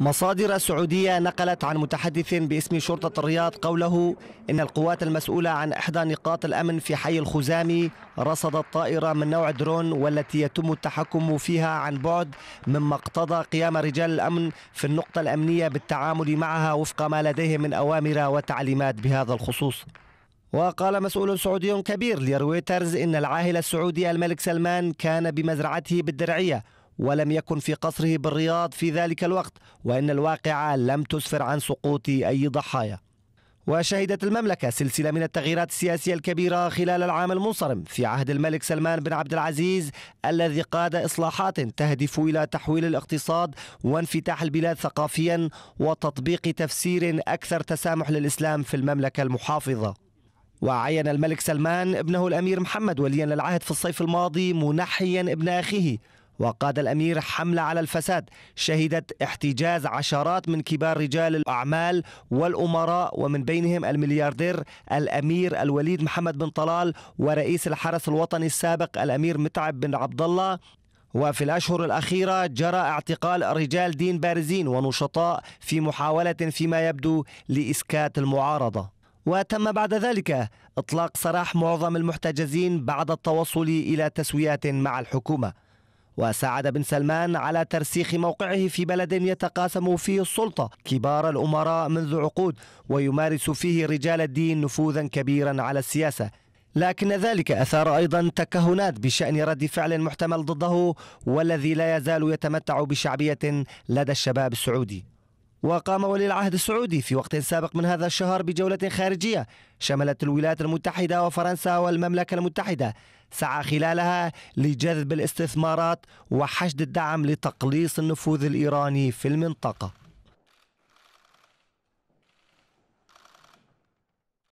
مصادر سعودية نقلت عن متحدث باسم شرطة الرياض قوله إن القوات المسؤولة عن إحدى نقاط الأمن في حي الخزامي رصدت طائرة من نوع درون والتي يتم التحكم فيها عن بعد مما اقتضى قيام رجال الأمن في النقطة الأمنية بالتعامل معها وفق ما لديهم من أوامر وتعليمات بهذا الخصوص وقال مسؤول سعودي كبير لرويترز إن العاهل السعودي الملك سلمان كان بمزرعته بالدرعية ولم يكن في قصره بالرياض في ذلك الوقت وإن الواقعة لم تسفر عن سقوط أي ضحايا وشهدت المملكة سلسلة من التغييرات السياسية الكبيرة خلال العام المنصرم في عهد الملك سلمان بن عبد العزيز الذي قاد إصلاحات تهدف إلى تحويل الاقتصاد وانفتاح البلاد ثقافيا وتطبيق تفسير أكثر تسامح للإسلام في المملكة المحافظة وعين الملك سلمان ابنه الأمير محمد وليا للعهد في الصيف الماضي منحيا ابن أخيه وقاد الأمير حملة على الفساد شهدت احتجاز عشرات من كبار رجال الأعمال والأمراء ومن بينهم الملياردير الأمير الوليد محمد بن طلال ورئيس الحرس الوطني السابق الأمير متعب بن عبد الله وفي الأشهر الأخيرة جرى اعتقال رجال دين بارزين ونشطاء في محاولة فيما يبدو لإسكات المعارضة وتم بعد ذلك إطلاق سراح معظم المحتجزين بعد التوصل إلى تسويات مع الحكومة وساعد بن سلمان على ترسيخ موقعه في بلد يتقاسم فيه السلطة كبار الأمراء منذ عقود ويمارس فيه رجال الدين نفوذا كبيرا على السياسة لكن ذلك أثار أيضا تكهنات بشأن رد فعل محتمل ضده والذي لا يزال يتمتع بشعبية لدى الشباب السعودي وقام ولي العهد السعودي في وقت سابق من هذا الشهر بجولة خارجية شملت الولايات المتحدة وفرنسا والمملكة المتحدة سعى خلالها لجذب الاستثمارات وحشد الدعم لتقليص النفوذ الإيراني في المنطقة